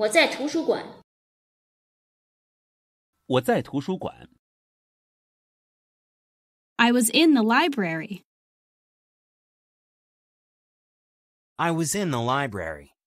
我在图书馆。我在图书馆。I was in the library. I was in the library.